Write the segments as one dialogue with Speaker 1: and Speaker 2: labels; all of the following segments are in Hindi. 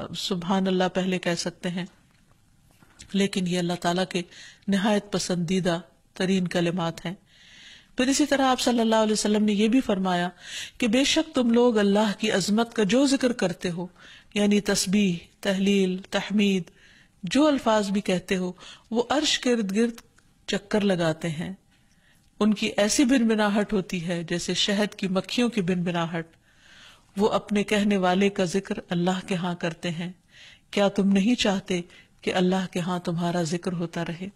Speaker 1: सुबहान अल्लाह पहले कह सकते हैं लेकिन ये अल्लाह ताला के नहायत पसंदीदा तरीन कलिमात हैं फिर इसी तरह आप सल्लल्लाहु अलैहि वसल्लम ने यह भी फरमाया कि बेशक तुम लोग अल्लाह की अजमत का जो जिक्र करते हो यानी तस्बीह तहलील तहमीद जो अल्फाज भी कहते हो वो अर्श इर्द गिर्द चक्कर लगाते हैं उनकी ऐसी बिनाहट होती है जैसे शहद की मक्खियों की बिनाहट वो अपने कहने वाले का जिक्र अल्लाह के हाँ करते हैं क्या तुम नहीं चाहते कि अल्लाह के हाँ तुम्हारा जिक्र होता रहे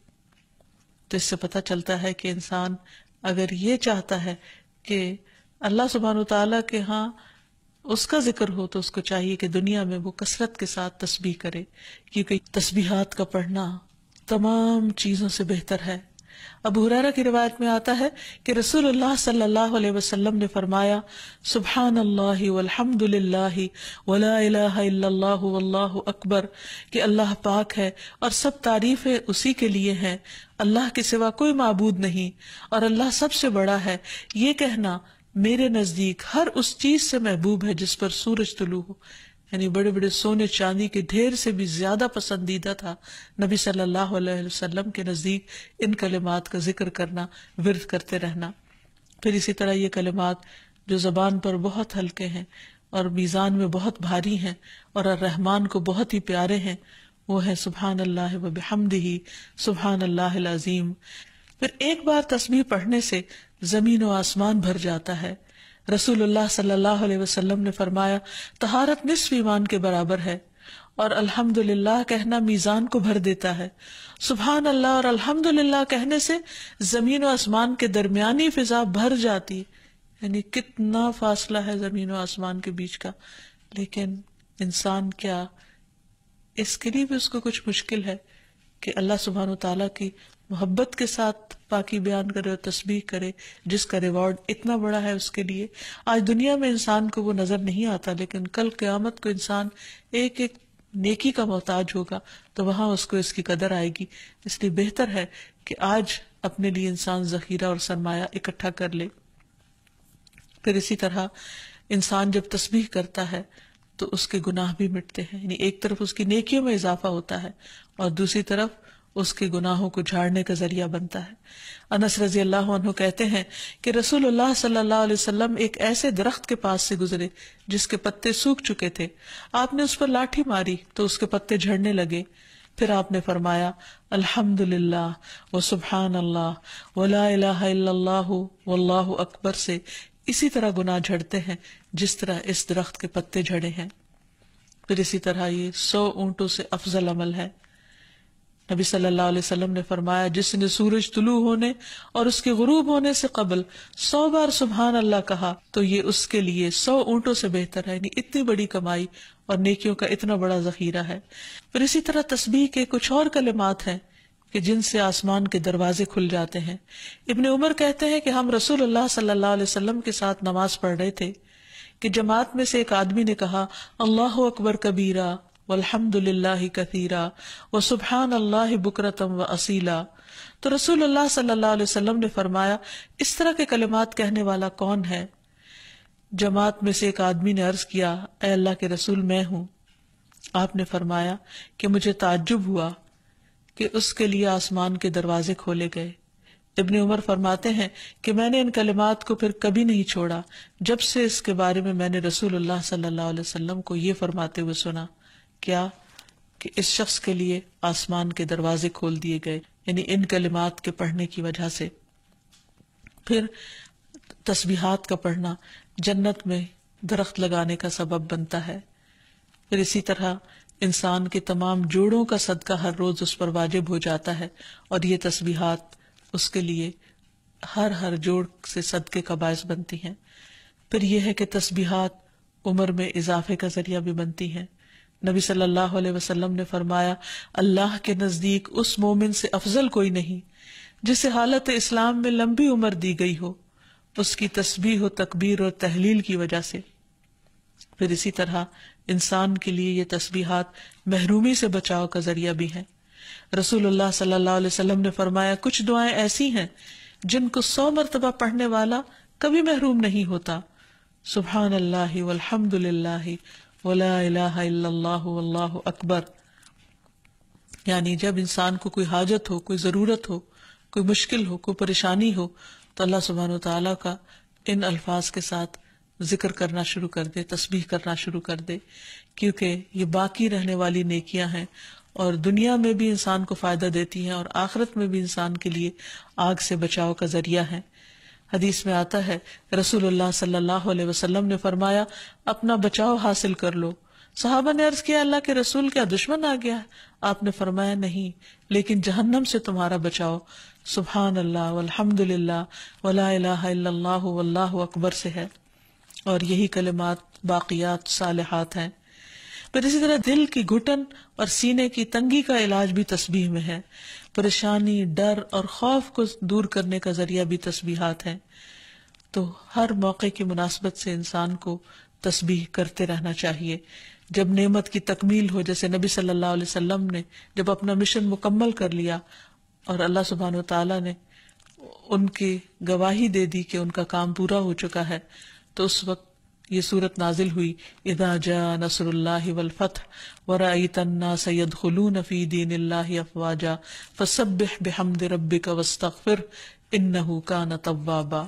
Speaker 1: तो इससे पता चलता है कि इंसान अगर ये चाहता है कि अल्लाह सुबहान तला के हाँ उसका जिक्र हो तो उसको चाहिए कि दुनिया में वो कसरत के साथ तस्बी करे क्योंकि तस्बीहात का पढ़ना तमाम चीजों से बेहतर है अब हुरैरा की रिवायत में आता है कि रसूलुल्लाह सल्लल्लाहु अलैहि वसल्लम ने फरमाया सुबहान अल्लाह वल्हम्दुलिल्लाह वला इलाहा इल्लल्लाह वल्लाहु अकबर कि अल्लाह पाक है और सब तारीफें उसी के लिए हैं अल्लाह के सिवा कोई माबूद नहीं और अल्लाह सबसे बड़ा है ये कहना मेरे नजदीक हर उस चीज से महबूब है जिस पर सूरज तुलू हो यानी बड़े बड़े सोने चांदी के ढेर से भी ज्यादा पसंदीदा था नबी सल्लल्लाहु अलैहि वसल्लम के नज़दीक इन कलिमात का जिक्र करना विरत करते रहना फिर इसी तरह ये कलिमात जो जबान पर बहुत हल्के हैं और मीज़ान में बहुत भारी हैं और रहमान को बहुत ही प्यारे हैं वो है सुबहान अल्लाह वबहमदही सुबहान अल्लाह अजीम फिर एक बार तस्वीर पढ़ने से जमीन व आसमान भर जाता है रसूलुल्लाह सल्लल्लाहु अलैहि वसल्लम ने फरमाया तहारत निस्फ ईमान के बराबर है और अल्हम्दुलिल्लाह कहना मीजान को भर देता है सुबहान अल्लाह और अल्हम्दुलिल्लाह कहने से जमीन व आसमान के दरमियानी फिजा भर जाती यानी कितना फासला है जमीन व आसमान के बीच का लेकिन इंसान क्या इसके लिए भी उसको कुछ मुश्किल है कि अल्लाह सुबहान तला की मोहब्बत के साथ पाकि बयान करे और तस्बीह करे जिसका रिवॉर्ड इतना बड़ा है उसके लिए आज दुनिया में इंसान को वो नजर नहीं आता लेकिन कल क्यामत को इंसान एक एक नेकी का मोहताज होगा तो वहां उसको इसकी कदर आएगी इसलिए बेहतर है कि आज अपने लिए इंसान जखीरा और सरमाया इकट्ठा कर ले फिर इसी तरह इंसान जब तस्बीह करता है तो उसके गुनाह भी मिटते हैं यानी एक तरफ उसकी नेकियों में इजाफा होता है और दूसरी तरफ उसके गुनाहों को झाड़ने का जरिया बनता है अनस रजी अल्लाह कहते हैं कि रसूलुल्लाह सल्लल्लाहु अलैहि वसल्लम एक ऐसे दरख्त के पास से गुजरे जिसके पत्ते सूख चुके थे आपने उस पर लाठी मारी तो उसके पत्ते झड़ने लगे फिर आपने फरमाया अल्हम्दुलिल्लाह व सुबहान अल्लाह वला अकबर से इसी तरह गुनाह झड़ते हैं जिस तरह इस दरख्त के पत्ते झड़े हैं फिर इसी तरह ये सौ ऊंटों से अफजल अमल है नबी सल्लल्लाहु अलैहि वसल्लम ने फरमाया जिसने सूरज तुलू होने और उसके गुरूब होने से कबल सौ बार सुबहान अल्लाह कहा तो ये उसके लिए सौ ऊँटों से बेहतर है इतनी बड़ी कमाई और नेकियों का इतना बड़ा जखीरा है फिर इसी तरह तस्बीह के कुछ और कलिमात हैं कि जिनसे आसमान के दरवाजे खुल जाते हैं इबन उमर कहते हैं कि हम रसूल अल्लाह सल्लल्लाहु अलैहि वसल्लम के साथ नमाज पढ़ रहे थे कि जमात में से एक आदमी ने कहा अल्लाह अकबर कबीरा والحمد لله व सुबहान الله बुकरतम व तो रसूल अल्लाह सल्लल्लाहु अलैहि वसल्लम ने फरमाया इस तरह के कलिमात कहने वाला कौन है जमात में से एक आदमी ने अर्ज किया अल्लाह के रसूल मैं हूं आपने फरमाया कि मुझे ताज्जुब हुआ कि उसके लिए आसमान के दरवाजे खोले गए इब्ने उमर फरमाते हैं कि मैंने इन कलिमात को फिर कभी नहीं छोड़ा जब से इसके बारे में मैंने रसूलुल्लाह सल्लल्लाहु अलैहि वसल्लम को ये फरमाते हुए सुना क्या कि इस शख्स के लिए आसमान के दरवाजे खोल दिए गए यानी इन कलिमात के पढ़ने की वजह से फिर तस्बीहात का पढ़ना जन्नत में दरख्त लगाने का सबब बनता है फिर इसी तरह इंसान के तमाम जोड़ों का सदका हर रोज उस पर वाजिब हो जाता है और ये तस्बीहात उसके लिए हर हर जोड़ से सदके का बायस बनती हैं फिर यह है कि तस्बीहात उम्र में इजाफे का जरिया भी बनती हैं नबी सल्लल्लाहु अलैहि वसल्लम ने फरमाया अल्लाह के नजदीक उस मोमिन से अफजल कोई नहीं जिसे हालत इस्लाम में लंबी उम्र दी गई हो उसकी तस्बी हो तकबीर और तहलील की वजह से फिर इसी तरह इंसान के लिए ये तस्बीहात महरूमी से बचाव का जरिया भी है रसूलुल्लाह सल्लल्लाहु अलैहि वसल्लम ने फरमाया कुछ दुआएं ऐसी हैं जिनको सौ मरतबा पढ़ने वाला कभी महरूम नहीं होता सुबहान अल्लाह अल्लाह अकबर यानी जब इंसान को कोई हाजत हो कोई ज़रूरत हो कोई मुश्किल हो कोई परेशानी हो तो अल्लाह सुबहान तला का इन अल्फाज के साथ जिक्र करना शुरू कर दे तस्बीह करना शुरू कर दे क्योंकि ये बाकी रहने वाली नेकियां हैं और दुनिया में भी इंसान को फायदा देती हैं और आखिरत में भी इंसान के लिए आग से बचाव का जरिया है हदीस में आता है रसूलुल्लाह सल्लल्लाहु अलैहि वसल्लम ने फरमाया अपना बचाव हासिल कर लो साहबा ने अर्ज किया अल्लाह के रसूल क्या दुश्मन आ गया आपने फरमाया नहीं लेकिन जहन्नम से तुम्हारा बचाओ सुबहान अल्लाह अलहमदुल्ला वल्लाह अकबर से है और यही कलिमात बाकियात सालहात हैं फिर इसी तरह दिल की घुटन और सीने की तंगी का इलाज भी तस्बीह में है परेशानी डर और खौफ को दूर करने का जरिया भी तस्बीहात है तो हर मौके की मुनासबत से इंसान को तस्बीह करते रहना चाहिए जब नेमत की तकमील हो जैसे नबी सल्लल्लाहु अलैहि वसल्लम ने जब अपना मिशन मुकम्मल कर लिया और अल्लाह सुबहान तला ने उनकी गवाही दे दी कि उनका काम पूरा हो चुका है तो उस वक्त ये सूरत नाजिल हुई नसर नसरल्लाफ़त वरतना सैद खलू नफ़ी दीन अफवाजा फ़सब बेहमद रब का वस्तफ़िर का न तवाबा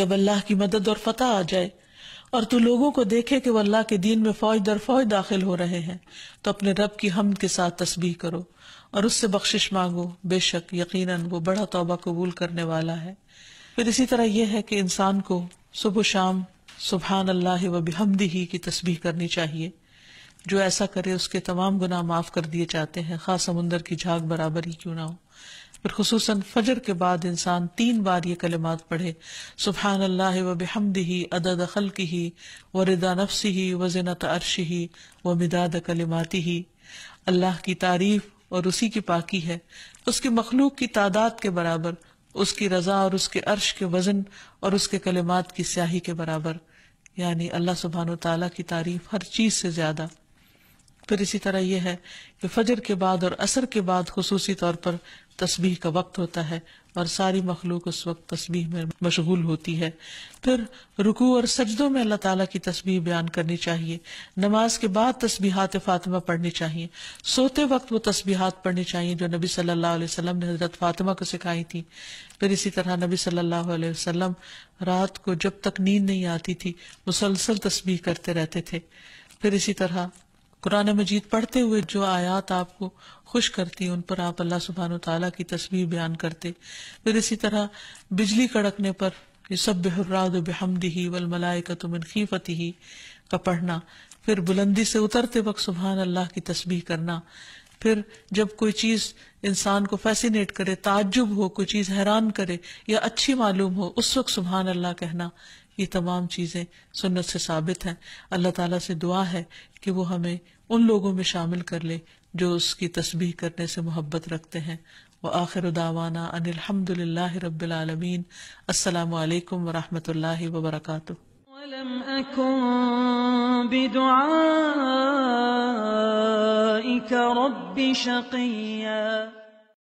Speaker 1: जब अल्लाह की मदद और फतेह आ जाए और तू लोगों को देखे कि वह अल्लाह के दीन में फौज दर फौज दाखिल हो रहे हैं तो अपने रब की हमद के साथ तस्बीह करो और उससे बख्शिश मांगो बेशक यकीनन वो बड़ा तौबा कबूल करने वाला है फिर इसी तरह यह है कि इंसान को सुबह शाम सुबहान अल्लाह व बिहमदी ही की तस्बीह करनी चाहिए जो ऐसा करे उसके तमाम गुनाह माफ कर दिए जाते हैं खास समुंदर की झाग बराबर ही क्यों ना हो फिर खसूस फजर के बाद इंसान तीन बार ये कलमात पढ़े सुबहान अल्लाह व बिहमदी ही अदद की ही व रिदा नफसी ही व जिनत अरश ही व मिदाद कलमाती ही अल्लाह की तारीफ और उसी की पाकी है उसकी मखलूक की तादाद के बराबर उसकी रजा और उसके अर्श के वजन और उसके कलमात की स्याही के बराबर यानी अल्लाह सुबहान तला की तारीफ हर चीज से ज्यादा फिर इसी तरह यह है कि फजर के बाद और असर के बाद खसूसी तौर पर तस्बीह का वक्त होता है और सारी मखलूक उस वक्त तस्बीह में मशगूल होती है फिर रुकू और सजदों में अल्लाह ताला की तस्बीह बयान करनी चाहिए नमाज के बाद तस्बीहात फातिमा पढ़नी चाहिए सोते वक्त वो तस्बीहात पढ़नी चाहिए जो नबी सल्लल्लाहु अलैहि वसल्लम ने हजरत फातिमा को सिखाई थी फिर इसी तरह नबी सल्लल्लाहु अलैहि वसल्लम रात को जब तक नींद नहीं आती थी मुसलसल तस्बीह करते रहते थे फिर इसी तरह कुरान मजीद पढ़ते हुए जो आयात आपको खुश करती उन पर आप अल्लाह सुबहान तला की तस्वीर बयान करते फिर इसी तरह बिजली कड़कने पर सब बेहराद बेहमदी ही वल मलाय का तुम खीफती ही का पढ़ना फिर बुलंदी से उतरते वक्त सुबहान अल्लाह की तस्वीर करना फिर जब कोई चीज इंसान को फैसिनेट करे ताजुब हो कोई चीज हैरान करे या अच्छी मालूम हो उस वक्त सुबहान अल्लाह कहना ये तमाम चीज़ें सुन्नत से साबित हैं अल्लाह ताला से दुआ है कि वो हमें उन लोगों में शामिल कर ले जो उसकी तस्बीह करने से मोहब्बत रखते हैं व आखिर दावाना अनिलहमदिल्ला रबालमीन असलकम वरहमल वबरक بدعائك رب شقيا